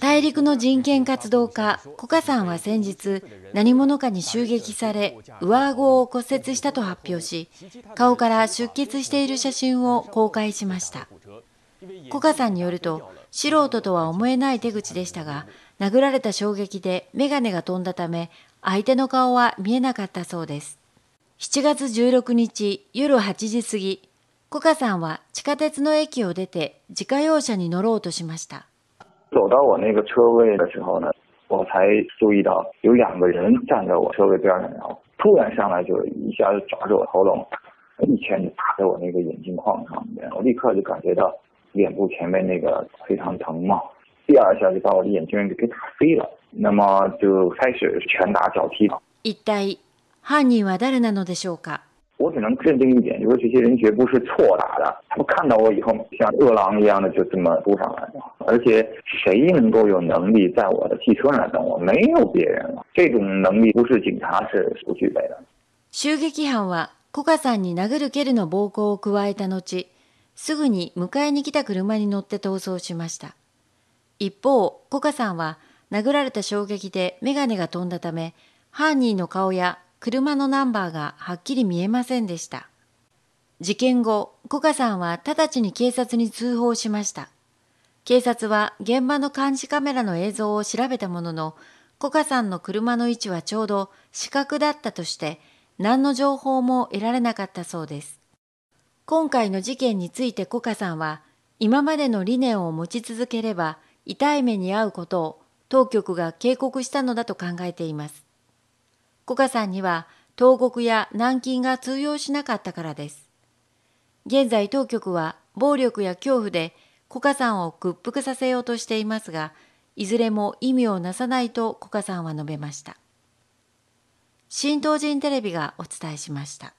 大陸の人権活動家、コカさんは先日、何者かに襲撃され、上顎を骨折したと発表し、顔から出血している写真を公開しました。コカさんによると、素人とは思えない手口でしたが、殴られた衝撃で眼鏡が飛んだため、相手の顔は見えなかったそうです。7月16日夜8時過ぎ、コカさんは地下鉄の駅を出て自家用車に乗ろうとしました。走到我那个车位的时候呢，我才注意到有两个人站在我车位边上，然后突然上来就一下子抓住我喉咙，一拳就打在我那个眼镜框上面，我立刻就感觉到脸部前面那个非常疼嘛。第二下就把我的眼镜给打飞了，那么就开始拳打脚踢了。犯人は誰なのでしょうか？我只能认定一点，就是这些人绝不是错打的，他们看到我以后像饿狼一样的就这么扑上来。而且谁能够有能力在我的汽车上等我？没有别人了。这种能力不是警察是不具备的。襲撃犯は古賀さんに殴る蹴るの暴行を加えた後、すぐに迎えに来た車に乗って逃走しました。一方、古賀さんは殴られた衝撃で眼鏡が飛んだため、犯人の顔や車のナンバーがはっきり見えませんでした。事件後、古賀さんは直ちに警察に通報しました。警察は現場の監視カメラの映像を調べたものの、コカさんの車の位置はちょうど死角だったとして、何の情報も得られなかったそうです。今回の事件についてコカさんは、今までの理念を持ち続ければ痛い目に遭うことを当局が警告したのだと考えています。コカさんには東国や軟禁が通用しなかったからです。現在当局は暴力や恐怖でコカさんを屈服させようとしていますが、いずれも意味をなさないとコカさんは述べました。新東人テレビがお伝えしました。